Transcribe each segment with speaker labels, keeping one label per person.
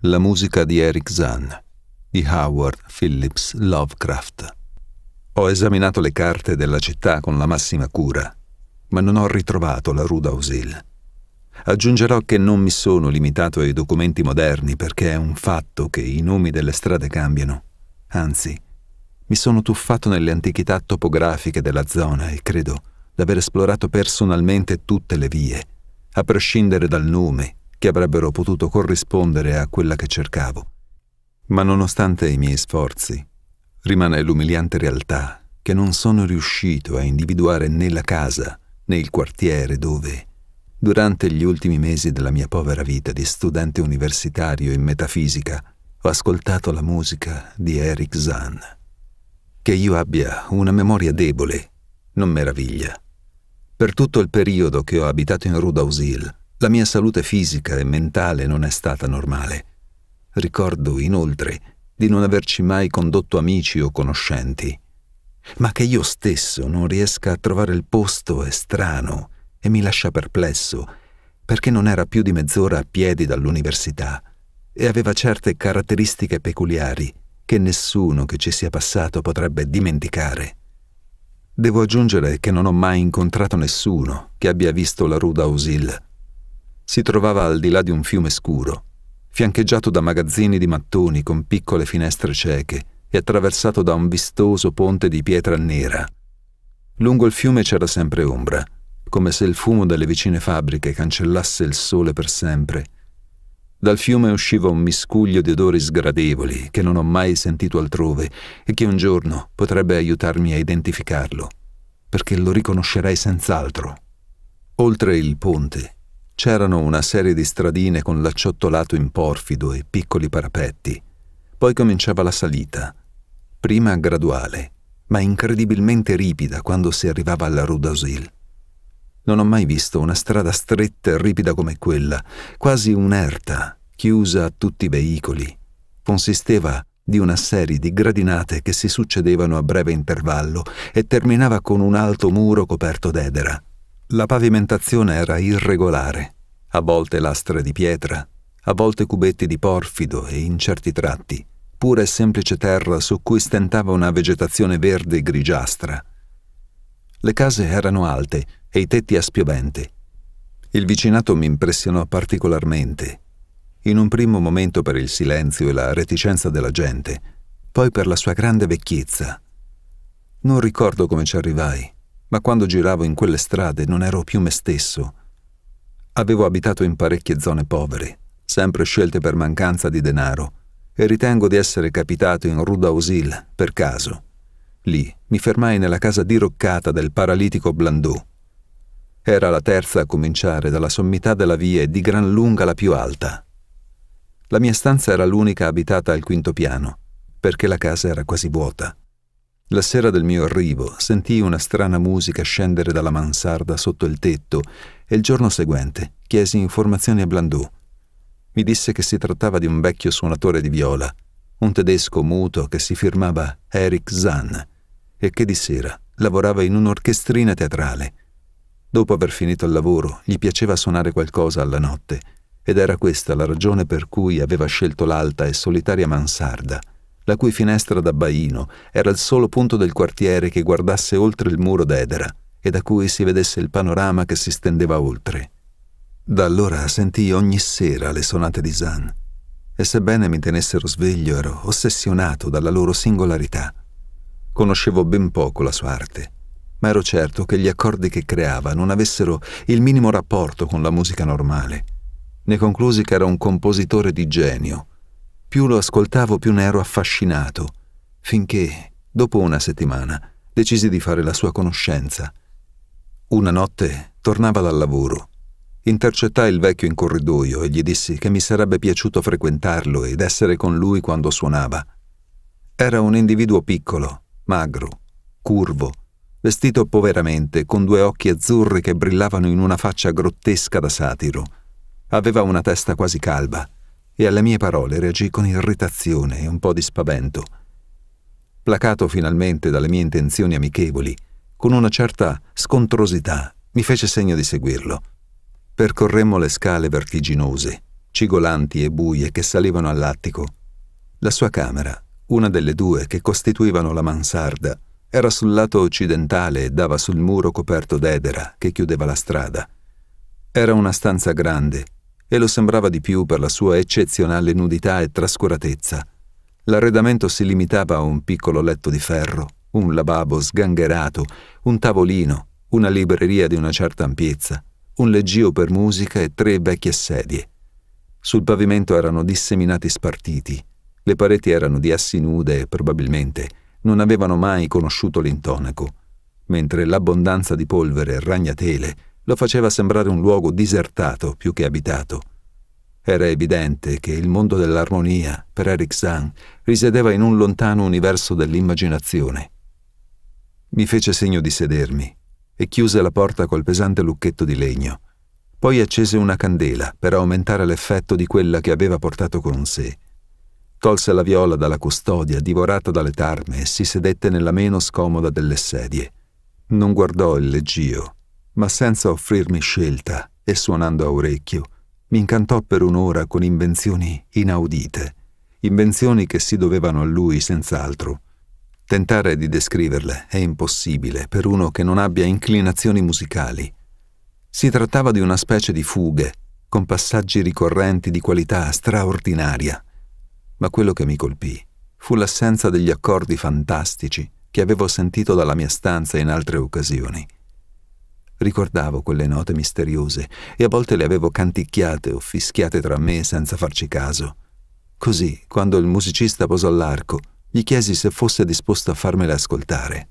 Speaker 1: La musica di Eric Zahn, di Howard Phillips Lovecraft. Ho esaminato le carte della città con la massima cura, ma non ho ritrovato la Rue d'Ausil. Aggiungerò che non mi sono limitato ai documenti moderni perché è un fatto che i nomi delle strade cambiano. Anzi, mi sono tuffato nelle antichità topografiche della zona e credo d'aver esplorato personalmente tutte le vie, a prescindere dal nome che avrebbero potuto corrispondere a quella che cercavo. Ma nonostante i miei sforzi, rimane l'umiliante realtà che non sono riuscito a individuare né la casa né il quartiere dove, durante gli ultimi mesi della mia povera vita di studente universitario in metafisica, ho ascoltato la musica di Eric Zahn. Che io abbia una memoria debole non meraviglia. Per tutto il periodo che ho abitato in Rudausil, la mia salute fisica e mentale non è stata normale. Ricordo inoltre di non averci mai condotto amici o conoscenti, ma che io stesso non riesca a trovare il posto è strano e mi lascia perplesso, perché non era più di mezz'ora a piedi dall'università e aveva certe caratteristiche peculiari che nessuno che ci sia passato potrebbe dimenticare. Devo aggiungere che non ho mai incontrato nessuno che abbia visto la Ruda Ausil si trovava al di là di un fiume scuro, fiancheggiato da magazzini di mattoni con piccole finestre cieche e attraversato da un vistoso ponte di pietra nera. Lungo il fiume c'era sempre ombra, come se il fumo delle vicine fabbriche cancellasse il sole per sempre. Dal fiume usciva un miscuglio di odori sgradevoli che non ho mai sentito altrove e che un giorno potrebbe aiutarmi a identificarlo, perché lo riconoscerei senz'altro. Oltre il ponte C'erano una serie di stradine con l'acciottolato in porfido e piccoli parapetti. Poi cominciava la salita, prima graduale, ma incredibilmente ripida quando si arrivava alla Rue d'Asil. Non ho mai visto una strada stretta e ripida come quella, quasi un'erta, chiusa a tutti i veicoli. Consisteva di una serie di gradinate che si succedevano a breve intervallo e terminava con un alto muro coperto d'edera. La pavimentazione era irregolare, a volte lastre di pietra, a volte cubetti di porfido e in certi tratti, pura e semplice terra su cui stentava una vegetazione verde e grigiastra. Le case erano alte e i tetti a spiovente. Il vicinato mi impressionò particolarmente, in un primo momento per il silenzio e la reticenza della gente, poi per la sua grande vecchiezza. Non ricordo come ci arrivai ma quando giravo in quelle strade non ero più me stesso. Avevo abitato in parecchie zone povere, sempre scelte per mancanza di denaro, e ritengo di essere capitato in Rue d'Ausil per caso. Lì mi fermai nella casa diroccata del paralitico Blandot. Era la terza a cominciare dalla sommità della via e di gran lunga la più alta. La mia stanza era l'unica abitata al quinto piano, perché la casa era quasi vuota. La sera del mio arrivo sentii una strana musica scendere dalla mansarda sotto il tetto e il giorno seguente chiesi informazioni a Blandù. Mi disse che si trattava di un vecchio suonatore di viola, un tedesco muto che si firmava Eric Zahn e che di sera lavorava in un'orchestrina teatrale. Dopo aver finito il lavoro, gli piaceva suonare qualcosa alla notte ed era questa la ragione per cui aveva scelto l'alta e solitaria mansarda la cui finestra d'abbaino era il solo punto del quartiere che guardasse oltre il muro d'edera e da cui si vedesse il panorama che si stendeva oltre. Da allora sentii ogni sera le sonate di Zan, e sebbene mi tenessero sveglio ero ossessionato dalla loro singolarità. Conoscevo ben poco la sua arte, ma ero certo che gli accordi che creava non avessero il minimo rapporto con la musica normale. Ne conclusi che era un compositore di genio, più lo ascoltavo, più ne ero affascinato, finché, dopo una settimana, decisi di fare la sua conoscenza. Una notte tornava dal lavoro. Intercettai il vecchio in corridoio e gli dissi che mi sarebbe piaciuto frequentarlo ed essere con lui quando suonava. Era un individuo piccolo, magro, curvo, vestito poveramente, con due occhi azzurri che brillavano in una faccia grottesca da satiro. Aveva una testa quasi calva e alle mie parole reagì con irritazione e un po' di spavento. Placato finalmente dalle mie intenzioni amichevoli, con una certa scontrosità mi fece segno di seguirlo. Percorremmo le scale vertiginose, cigolanti e buie che salivano all'attico. La sua camera, una delle due che costituivano la mansarda, era sul lato occidentale e dava sul muro coperto d'edera che chiudeva la strada. Era una stanza grande, e lo sembrava di più per la sua eccezionale nudità e trascuratezza. L'arredamento si limitava a un piccolo letto di ferro, un lavabo sgangherato, un tavolino, una libreria di una certa ampiezza, un leggio per musica e tre vecchie sedie. Sul pavimento erano disseminati spartiti, le pareti erano di assi nude e probabilmente non avevano mai conosciuto l'intonaco, mentre l'abbondanza di polvere e ragnatele lo faceva sembrare un luogo disertato più che abitato. Era evidente che il mondo dell'armonia, per Eric Zahn, risiedeva in un lontano universo dell'immaginazione. Mi fece segno di sedermi e chiuse la porta col pesante lucchetto di legno. Poi accese una candela per aumentare l'effetto di quella che aveva portato con sé. Tolse la viola dalla custodia, divorata dalle tarme, e si sedette nella meno scomoda delle sedie. Non guardò il leggio, ma senza offrirmi scelta e suonando a orecchio, mi incantò per un'ora con invenzioni inaudite, invenzioni che si dovevano a lui senz'altro. Tentare di descriverle è impossibile per uno che non abbia inclinazioni musicali. Si trattava di una specie di fughe, con passaggi ricorrenti di qualità straordinaria. Ma quello che mi colpì fu l'assenza degli accordi fantastici che avevo sentito dalla mia stanza in altre occasioni Ricordavo quelle note misteriose e a volte le avevo canticchiate o fischiate tra me senza farci caso. Così, quando il musicista posò l'arco, gli chiesi se fosse disposto a farmele ascoltare.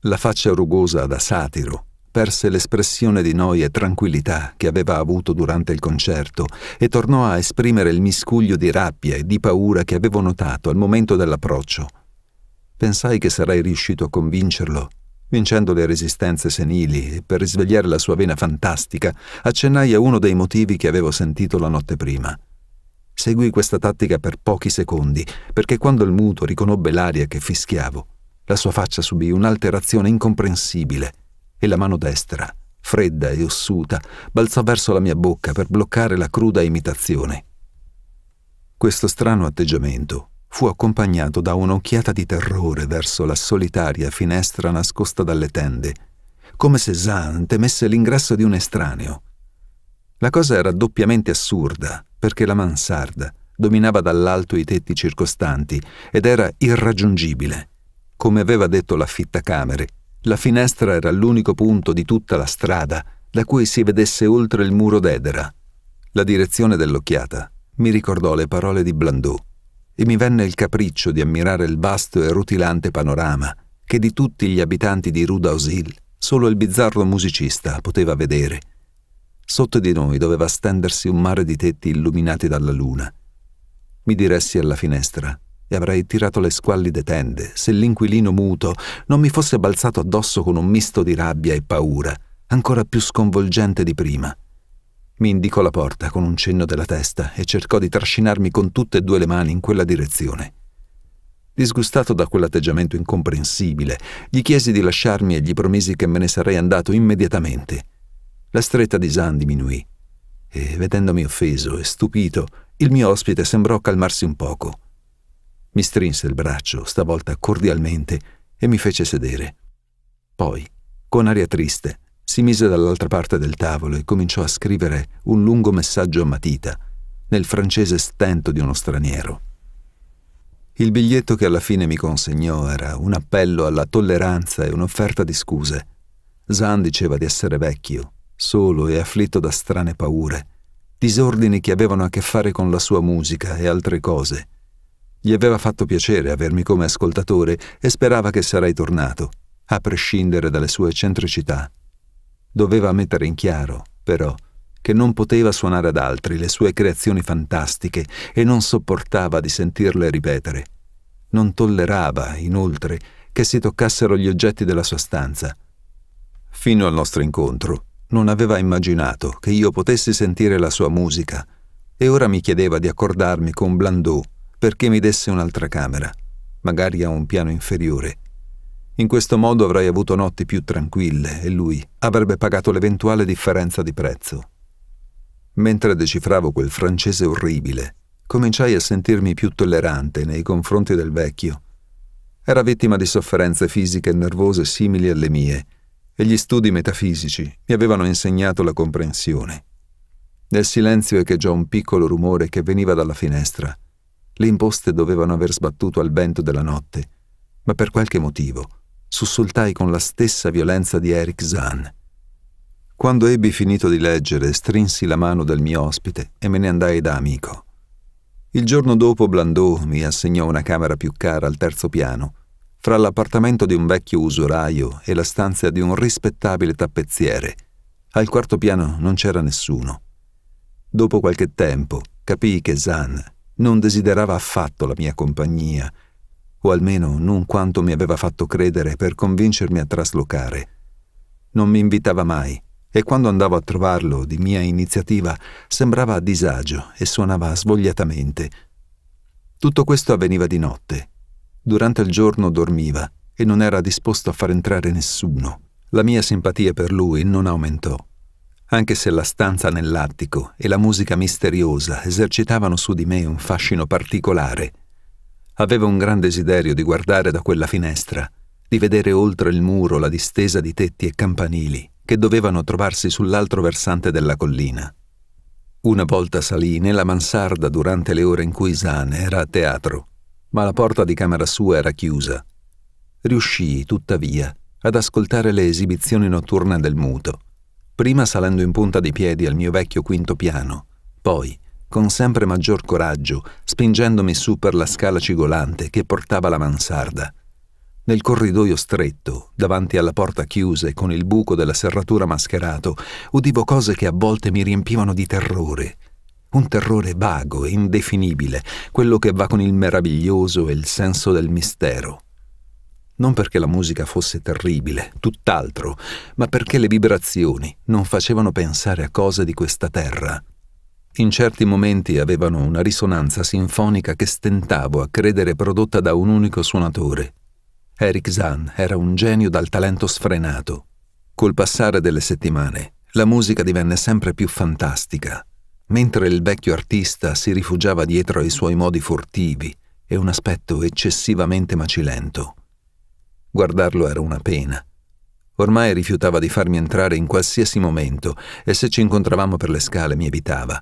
Speaker 1: La faccia rugosa da satiro perse l'espressione di noia e tranquillità che aveva avuto durante il concerto e tornò a esprimere il miscuglio di rabbia e di paura che avevo notato al momento dell'approccio. Pensai che sarei riuscito a convincerlo Vincendo le resistenze senili, per risvegliare la sua vena fantastica, accennai a uno dei motivi che avevo sentito la notte prima. Seguì questa tattica per pochi secondi, perché quando il muto riconobbe l'aria che fischiavo, la sua faccia subì un'alterazione incomprensibile e la mano destra, fredda e ossuta, balzò verso la mia bocca per bloccare la cruda imitazione. Questo strano atteggiamento fu accompagnato da un'occhiata di terrore verso la solitaria finestra nascosta dalle tende, come se Zahn temesse l'ingresso di un estraneo. La cosa era doppiamente assurda, perché la mansarda dominava dall'alto i tetti circostanti ed era irraggiungibile. Come aveva detto l'affittacamere, la finestra era l'unico punto di tutta la strada da cui si vedesse oltre il muro d'edera. La direzione dell'occhiata mi ricordò le parole di Blandot e mi venne il capriccio di ammirare il vasto e rutilante panorama che di tutti gli abitanti di Rudausil solo il bizzarro musicista poteva vedere. Sotto di noi doveva stendersi un mare di tetti illuminati dalla luna. Mi diressi alla finestra e avrei tirato le squallide tende se l'inquilino muto non mi fosse balzato addosso con un misto di rabbia e paura, ancora più sconvolgente di prima. Mi indicò la porta con un cenno della testa e cercò di trascinarmi con tutte e due le mani in quella direzione. Disgustato da quell'atteggiamento incomprensibile, gli chiesi di lasciarmi e gli promisi che me ne sarei andato immediatamente. La stretta di San diminuì e, vedendomi offeso e stupito, il mio ospite sembrò calmarsi un poco. Mi strinse il braccio, stavolta cordialmente, e mi fece sedere. Poi, con aria triste, si mise dall'altra parte del tavolo e cominciò a scrivere un lungo messaggio a matita, nel francese stento di uno straniero. Il biglietto che alla fine mi consegnò era un appello alla tolleranza e un'offerta di scuse. Zan diceva di essere vecchio, solo e afflitto da strane paure, disordini che avevano a che fare con la sua musica e altre cose. Gli aveva fatto piacere avermi come ascoltatore e sperava che sarei tornato, a prescindere dalle sue eccentricità Doveva mettere in chiaro, però, che non poteva suonare ad altri le sue creazioni fantastiche e non sopportava di sentirle ripetere. Non tollerava, inoltre, che si toccassero gli oggetti della sua stanza. Fino al nostro incontro non aveva immaginato che io potessi sentire la sua musica e ora mi chiedeva di accordarmi con Blandot perché mi desse un'altra camera, magari a un piano inferiore, in questo modo avrei avuto notti più tranquille e lui avrebbe pagato l'eventuale differenza di prezzo. Mentre decifravo quel francese orribile, cominciai a sentirmi più tollerante nei confronti del vecchio. Era vittima di sofferenze fisiche e nervose simili alle mie, e gli studi metafisici mi avevano insegnato la comprensione. Nel silenzio echeggiò un piccolo rumore che veniva dalla finestra. Le imposte dovevano aver sbattuto al vento della notte, ma per qualche motivo sussultai con la stessa violenza di Eric Zahn. Quando ebbi finito di leggere, strinsi la mano del mio ospite e me ne andai da amico. Il giorno dopo Blandò mi assegnò una camera più cara al terzo piano, fra l'appartamento di un vecchio usuraio e la stanza di un rispettabile tappezziere. Al quarto piano non c'era nessuno. Dopo qualche tempo capii che Zan non desiderava affatto la mia compagnia o almeno non quanto mi aveva fatto credere per convincermi a traslocare. Non mi invitava mai e quando andavo a trovarlo di mia iniziativa sembrava a disagio e suonava svogliatamente. Tutto questo avveniva di notte. Durante il giorno dormiva e non era disposto a far entrare nessuno. La mia simpatia per lui non aumentò, anche se la stanza nell'attico e la musica misteriosa esercitavano su di me un fascino particolare. Aveva un gran desiderio di guardare da quella finestra, di vedere oltre il muro la distesa di tetti e campanili che dovevano trovarsi sull'altro versante della collina. Una volta salì nella mansarda durante le ore in cui Zan era a teatro, ma la porta di camera sua era chiusa. Riuscì, tuttavia, ad ascoltare le esibizioni notturne del muto, prima salendo in punta di piedi al mio vecchio quinto piano, poi, con sempre maggior coraggio, spingendomi su per la scala cigolante che portava la mansarda. Nel corridoio stretto, davanti alla porta chiusa e con il buco della serratura mascherato, udivo cose che a volte mi riempivano di terrore. Un terrore vago e indefinibile, quello che va con il meraviglioso e il senso del mistero. Non perché la musica fosse terribile, tutt'altro, ma perché le vibrazioni non facevano pensare a cose di questa terra, in certi momenti avevano una risonanza sinfonica che stentavo a credere prodotta da un unico suonatore. Eric Zahn era un genio dal talento sfrenato. Col passare delle settimane, la musica divenne sempre più fantastica, mentre il vecchio artista si rifugiava dietro ai suoi modi furtivi e un aspetto eccessivamente macilento. Guardarlo era una pena. Ormai rifiutava di farmi entrare in qualsiasi momento e se ci incontravamo per le scale mi evitava.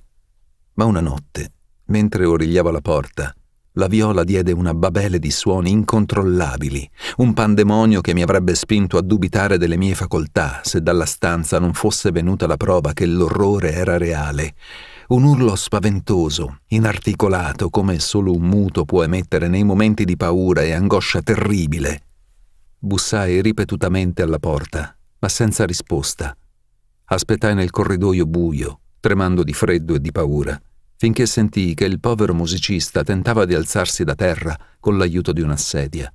Speaker 1: Ma una notte, mentre origliava la porta, la viola diede una babele di suoni incontrollabili, un pandemonio che mi avrebbe spinto a dubitare delle mie facoltà se dalla stanza non fosse venuta la prova che l'orrore era reale. Un urlo spaventoso, inarticolato, come solo un muto può emettere nei momenti di paura e angoscia terribile. Bussai ripetutamente alla porta, ma senza risposta. Aspettai nel corridoio buio, tremando di freddo e di paura, finché sentii che il povero musicista tentava di alzarsi da terra con l'aiuto di una sedia.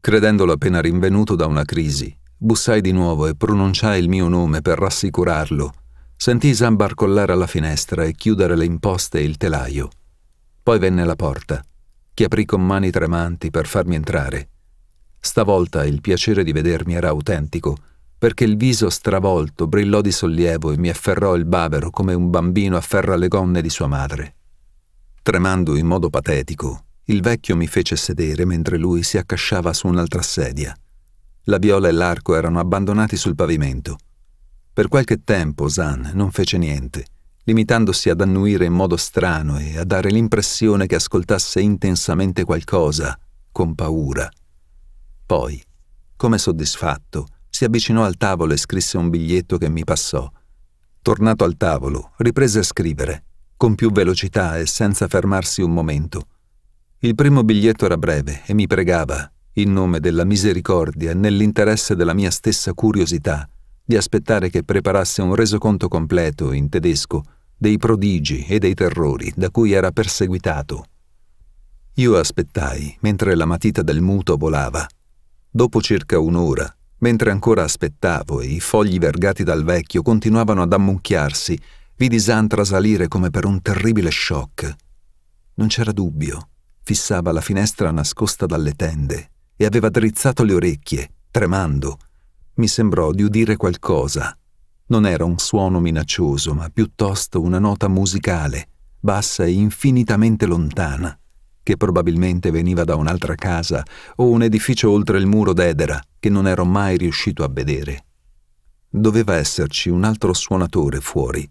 Speaker 1: Credendolo appena rinvenuto da una crisi, bussai di nuovo e pronunciai il mio nome per rassicurarlo. Sentii Sam barcollare alla finestra e chiudere le imposte e il telaio. Poi venne la porta, che aprì con mani tremanti per farmi entrare. Stavolta il piacere di vedermi era autentico perché il viso stravolto brillò di sollievo e mi afferrò il bavero come un bambino afferra le gonne di sua madre. Tremando in modo patetico, il vecchio mi fece sedere mentre lui si accasciava su un'altra sedia. La viola e l'arco erano abbandonati sul pavimento. Per qualche tempo Zan non fece niente, limitandosi ad annuire in modo strano e a dare l'impressione che ascoltasse intensamente qualcosa, con paura. Poi, come soddisfatto, si avvicinò al tavolo e scrisse un biglietto che mi passò. Tornato al tavolo, riprese a scrivere, con più velocità e senza fermarsi un momento. Il primo biglietto era breve e mi pregava, in nome della misericordia e nell'interesse della mia stessa curiosità, di aspettare che preparasse un resoconto completo in tedesco dei prodigi e dei terrori da cui era perseguitato. Io aspettai mentre la matita del muto volava. Dopo circa un'ora Mentre ancora aspettavo e i fogli vergati dal vecchio continuavano ad ammucchiarsi, vidi Zan trasalire come per un terribile shock. Non c'era dubbio. Fissava la finestra nascosta dalle tende e aveva drizzato le orecchie, tremando. Mi sembrò di udire qualcosa. Non era un suono minaccioso, ma piuttosto una nota musicale, bassa e infinitamente lontana che probabilmente veniva da un'altra casa o un edificio oltre il muro d'edera che non ero mai riuscito a vedere. Doveva esserci un altro suonatore fuori.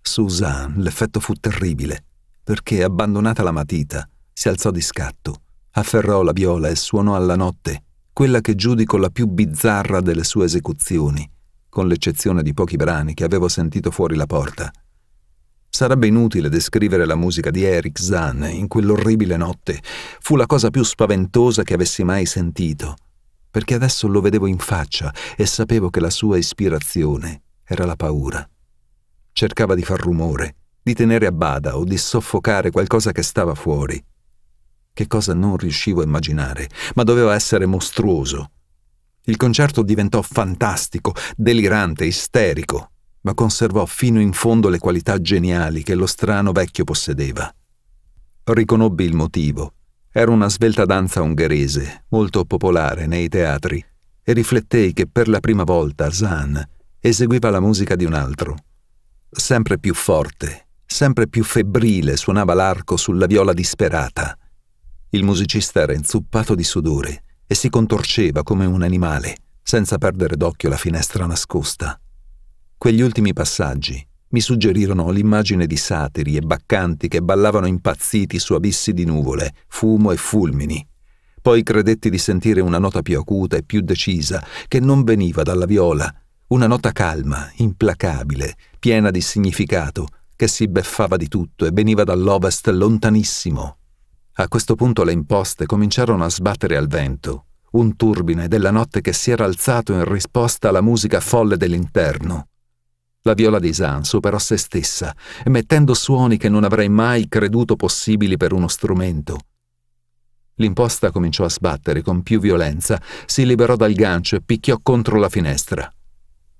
Speaker 1: Suzanne, l'effetto fu terribile, perché abbandonata la matita, si alzò di scatto, afferrò la viola e suonò alla notte, quella che giudico la più bizzarra delle sue esecuzioni, con l'eccezione di pochi brani che avevo sentito fuori la porta. Sarebbe inutile descrivere la musica di Eric Zahn in quell'orribile notte. Fu la cosa più spaventosa che avessi mai sentito, perché adesso lo vedevo in faccia e sapevo che la sua ispirazione era la paura. Cercava di far rumore, di tenere a bada o di soffocare qualcosa che stava fuori. Che cosa non riuscivo a immaginare, ma doveva essere mostruoso. Il concerto diventò fantastico, delirante, isterico ma conservò fino in fondo le qualità geniali che lo strano vecchio possedeva. Riconobbi il motivo. Era una svelta danza ungherese, molto popolare nei teatri, e riflettei che per la prima volta Zahn eseguiva la musica di un altro. Sempre più forte, sempre più febbrile suonava l'arco sulla viola disperata. Il musicista era inzuppato di sudore e si contorceva come un animale, senza perdere d'occhio la finestra nascosta. Quegli ultimi passaggi mi suggerirono l'immagine di satiri e baccanti che ballavano impazziti su abissi di nuvole, fumo e fulmini. Poi credetti di sentire una nota più acuta e più decisa, che non veniva dalla viola, una nota calma, implacabile, piena di significato, che si beffava di tutto e veniva dall'ovest lontanissimo. A questo punto le imposte cominciarono a sbattere al vento, un turbine della notte che si era alzato in risposta alla musica folle dell'interno. La viola di Sans superò se stessa, emettendo suoni che non avrei mai creduto possibili per uno strumento. L'imposta cominciò a sbattere con più violenza, si liberò dal gancio e picchiò contro la finestra.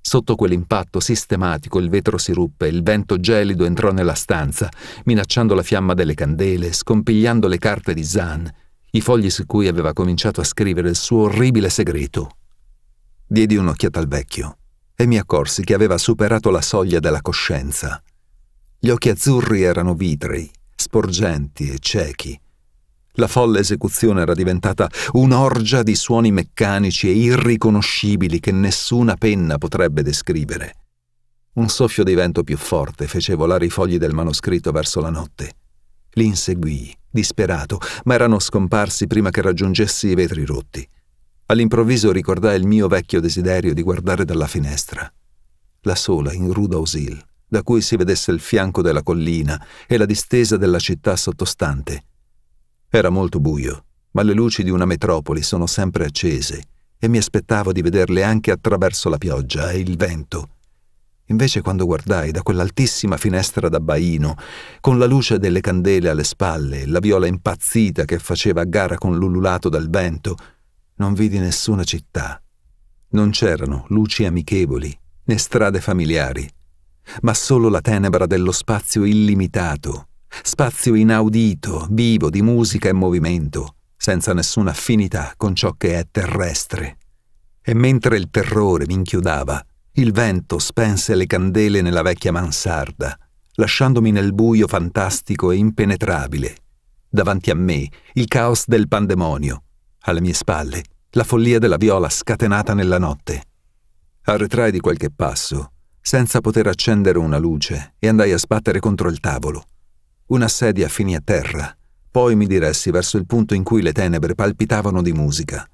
Speaker 1: Sotto quell'impatto sistematico il vetro si ruppe il vento gelido entrò nella stanza, minacciando la fiamma delle candele, scompigliando le carte di Zan, i fogli su cui aveva cominciato a scrivere il suo orribile segreto. Diedi un'occhiata al vecchio e mi accorsi che aveva superato la soglia della coscienza. Gli occhi azzurri erano vitrei, sporgenti e ciechi. La folle esecuzione era diventata un'orgia di suoni meccanici e irriconoscibili che nessuna penna potrebbe descrivere. Un soffio di vento più forte fece volare i fogli del manoscritto verso la notte. Li inseguii, disperato, ma erano scomparsi prima che raggiungessi i vetri rotti. All'improvviso ricordai il mio vecchio desiderio di guardare dalla finestra, la sola in ruda osil, da cui si vedesse il fianco della collina e la distesa della città sottostante. Era molto buio, ma le luci di una metropoli sono sempre accese e mi aspettavo di vederle anche attraverso la pioggia e il vento. Invece quando guardai da quell'altissima finestra da baino, con la luce delle candele alle spalle e la viola impazzita che faceva a gara con l'ululato del vento, non vidi nessuna città. Non c'erano luci amichevoli né strade familiari, ma solo la tenebra dello spazio illimitato, spazio inaudito, vivo di musica e movimento, senza nessuna affinità con ciò che è terrestre. E mentre il terrore mi inchiodava, il vento spense le candele nella vecchia mansarda, lasciandomi nel buio fantastico e impenetrabile. Davanti a me il caos del pandemonio, alle mie spalle, la follia della viola scatenata nella notte. Arretrai di qualche passo, senza poter accendere una luce, e andai a sbattere contro il tavolo. Una sedia finì a terra, poi mi diressi verso il punto in cui le tenebre palpitavano di musica.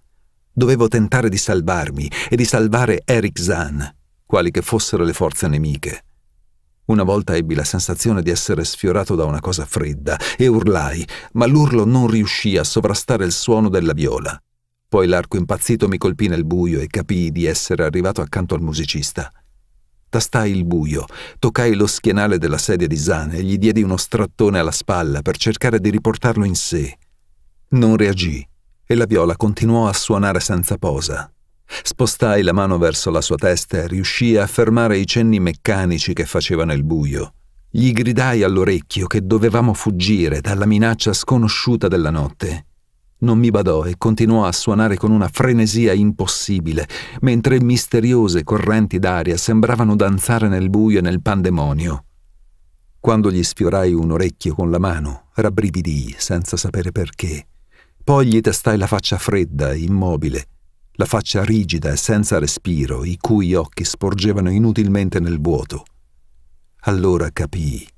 Speaker 1: Dovevo tentare di salvarmi e di salvare Eric Zahn, quali che fossero le forze nemiche. Una volta ebbi la sensazione di essere sfiorato da una cosa fredda e urlai, ma l'urlo non riuscì a sovrastare il suono della viola. Poi l'arco impazzito mi colpì nel buio e capii di essere arrivato accanto al musicista. Tastai il buio, toccai lo schienale della sedia di Zan e gli diedi uno strattone alla spalla per cercare di riportarlo in sé. Non reagì e la viola continuò a suonare senza posa, Spostai la mano verso la sua testa e riuscii a fermare i cenni meccanici che faceva nel buio. Gli gridai all'orecchio che dovevamo fuggire dalla minaccia sconosciuta della notte. Non mi badò e continuò a suonare con una frenesia impossibile, mentre misteriose correnti d'aria sembravano danzare nel buio e nel pandemonio. Quando gli sfiorai un orecchio con la mano, rabbrividii senza sapere perché. Poi gli testai la faccia fredda, immobile, la faccia rigida e senza respiro, i cui occhi sporgevano inutilmente nel vuoto. Allora capii.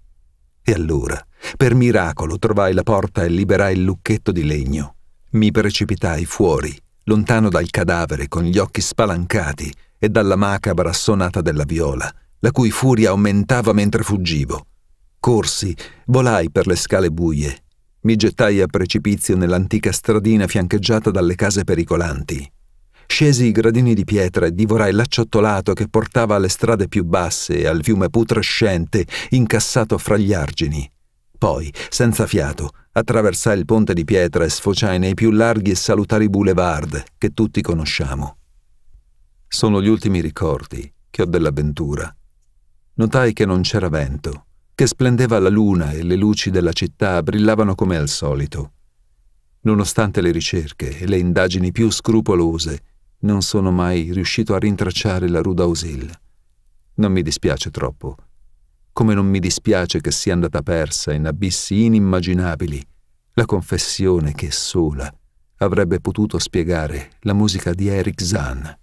Speaker 1: E allora, per miracolo, trovai la porta e liberai il lucchetto di legno. Mi precipitai fuori, lontano dal cadavere con gli occhi spalancati e dalla macabra sonata della viola, la cui furia aumentava mentre fuggivo. Corsi, volai per le scale buie. Mi gettai a precipizio nell'antica stradina fiancheggiata dalle case pericolanti, Scesi i gradini di pietra e divorai l'acciottolato che portava alle strade più basse e al fiume putrescente incassato fra gli argini. Poi, senza fiato, attraversai il ponte di pietra e sfociai nei più larghi e salutari boulevard che tutti conosciamo. Sono gli ultimi ricordi che ho dell'avventura. Notai che non c'era vento, che splendeva la luna e le luci della città brillavano come al solito. Nonostante le ricerche e le indagini più scrupolose, non sono mai riuscito a rintracciare la Ruda Ausil. Non mi dispiace troppo, come non mi dispiace che sia andata persa in abissi inimmaginabili la confessione che sola avrebbe potuto spiegare la musica di Eric Zahn.